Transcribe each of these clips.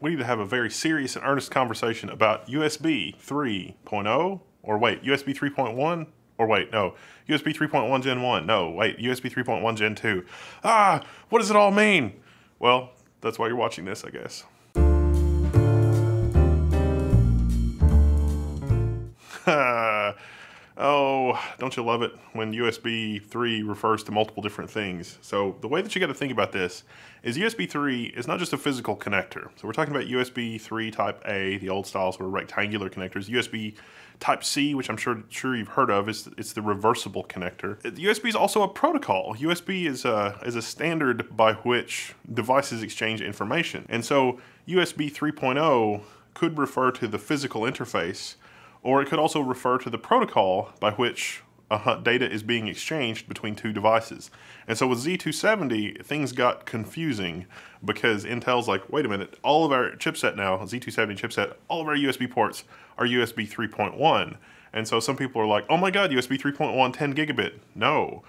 we need to have a very serious and earnest conversation about USB 3.0 or wait, USB 3.1 or wait, no, USB 3.1 Gen 1. No, wait, USB 3.1 Gen 2. Ah, what does it all mean? Well, that's why you're watching this, I guess. don't you love it when USB 3 refers to multiple different things? So the way that you got to think about this is USB 3 is not just a physical connector. So we're talking about USB 3 type A, the old style sort of rectangular connectors. USB type C, which I'm sure sure you've heard of, is it's the reversible connector. USB is also a protocol. USB is a, is a standard by which devices exchange information. And so USB 3.0 could refer to the physical interface or it could also refer to the protocol by which data is being exchanged between two devices. And so with Z270, things got confusing because Intel's like, wait a minute, all of our chipset now, Z270 chipset, all of our USB ports are USB 3.1. And so some people are like, oh my God, USB 3.1, 10 gigabit. No.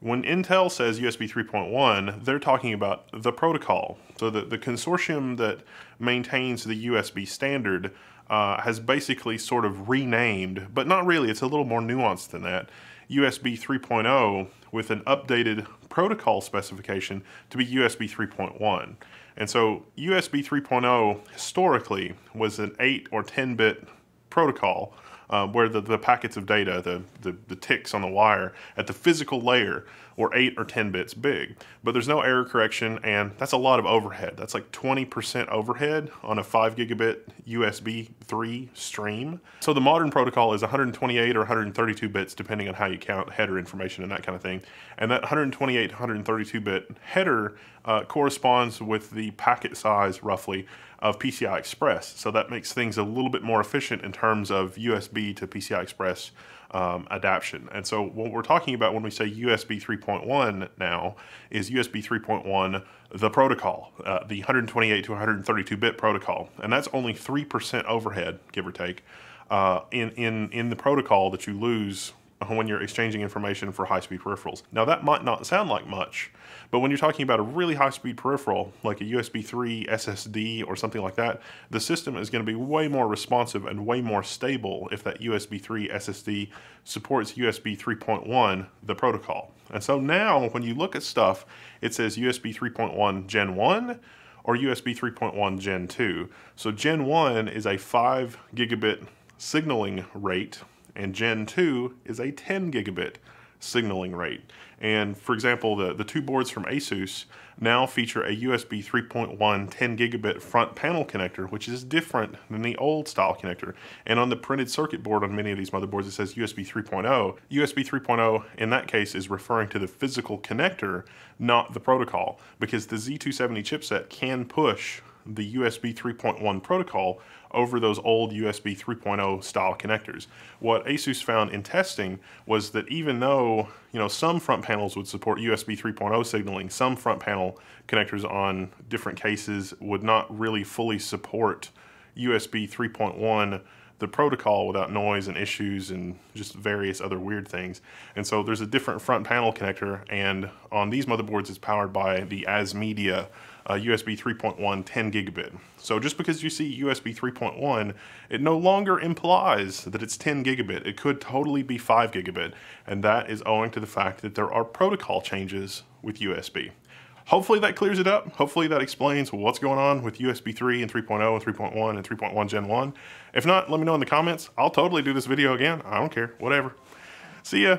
When Intel says USB 3.1, they're talking about the protocol. So the, the consortium that maintains the USB standard uh, has basically sort of renamed, but not really, it's a little more nuanced than that, USB 3.0 with an updated protocol specification to be USB 3.1. And so USB 3.0 historically was an 8 or 10 bit protocol uh, where the, the packets of data, the, the, the ticks on the wire, at the physical layer were 8 or 10 bits big. But there's no error correction, and that's a lot of overhead. That's like 20% overhead on a 5 gigabit USB 3 stream. So the modern protocol is 128 or 132 bits, depending on how you count header information and that kind of thing. And that 128 132 bit header uh, corresponds with the packet size, roughly, of PCI Express. So that makes things a little bit more efficient in terms of USB USB to PCI Express um, adaption. And so what we're talking about when we say USB 3.1 now is USB 3.1, the protocol, uh, the 128 to 132 bit protocol. And that's only 3% overhead, give or take, uh, in, in, in the protocol that you lose when you're exchanging information for high-speed peripherals. Now that might not sound like much, but when you're talking about a really high-speed peripheral, like a USB 3 SSD or something like that, the system is gonna be way more responsive and way more stable if that USB 3 SSD supports USB 3.1, the protocol. And so now when you look at stuff, it says USB 3.1 Gen 1, or USB 3.1 Gen 2. So Gen 1 is a 5 gigabit signaling rate and Gen 2 is a 10 gigabit signaling rate. And for example, the, the two boards from ASUS now feature a USB 3.1 10 gigabit front panel connector, which is different than the old style connector. And on the printed circuit board on many of these motherboards, it says USB 3.0. USB 3.0 in that case is referring to the physical connector, not the protocol, because the Z270 chipset can push the USB 3.1 protocol over those old USB 3.0 style connectors. What ASUS found in testing was that even though you know some front panels would support USB 3.0 signaling, some front panel connectors on different cases would not really fully support USB 3.1 the protocol without noise and issues and just various other weird things. And so there's a different front panel connector and on these motherboards it's powered by the ASMedia uh, USB 3.1 10 gigabit. So just because you see USB 3.1, it no longer implies that it's 10 gigabit. It could totally be 5 gigabit. And that is owing to the fact that there are protocol changes with USB. Hopefully that clears it up. Hopefully that explains what's going on with USB 3 and 3.0 and 3.1 and 3.1 Gen 1. If not, let me know in the comments. I'll totally do this video again. I don't care, whatever. See ya.